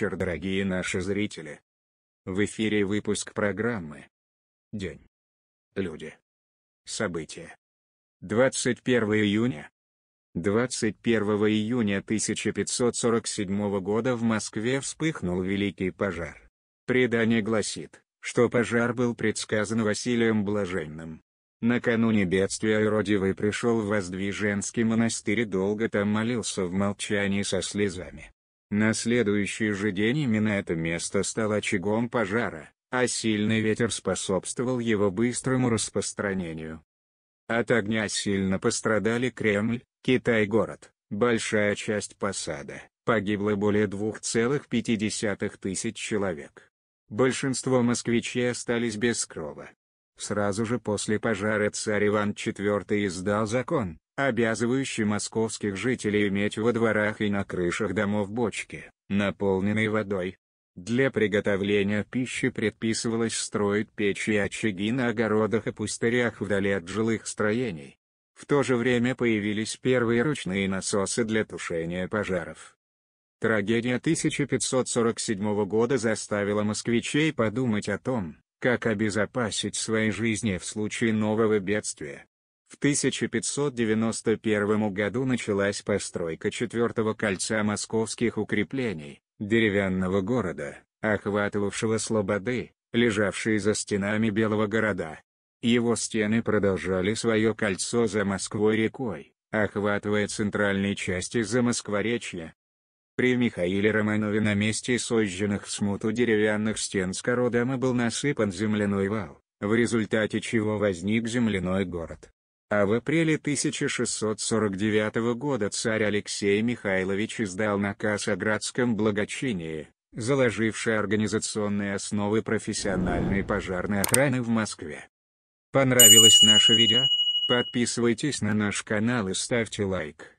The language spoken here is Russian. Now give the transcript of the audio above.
вечер, дорогие наши зрители. В эфире выпуск программы День. Люди. События. 21 июня. 21 июня 1547 года в Москве вспыхнул Великий пожар. Предание гласит, что пожар был предсказан Василием Блаженным. Накануне бедствия Иродивый пришел в Воздвиженский монастырь и долго там молился в молчании со слезами. На следующий же день именно это место стало очагом пожара, а сильный ветер способствовал его быстрому распространению. От огня сильно пострадали Кремль, Китай-город, большая часть посада, погибло более 2,5 тысяч человек. Большинство москвичей остались без крова. Сразу же после пожара царь Иван IV издал закон, обязывающий московских жителей иметь во дворах и на крышах домов бочки, наполненные водой. Для приготовления пищи предписывалось строить печи и очаги на огородах и пустырях вдали от жилых строений. В то же время появились первые ручные насосы для тушения пожаров. Трагедия 1547 года заставила москвичей подумать о том, как обезопасить свои жизни в случае нового бедствия. В 1591 году началась постройка четвертого кольца московских укреплений, деревянного города, охватывавшего слободы, лежавшие за стенами Белого города. Его стены продолжали свое кольцо за Москвой-рекой, охватывая центральные части за Москворечья. При Михаиле Романове на месте сожженных в смуту деревянных стен Скородама был насыпан земляной вал, в результате чего возник земляной город. А в апреле 1649 года царь Алексей Михайлович издал наказ о градском благочинии, заложивший организационные основы профессиональной пожарной охраны в Москве. Понравилось наше видео? Подписывайтесь на наш канал и ставьте лайк.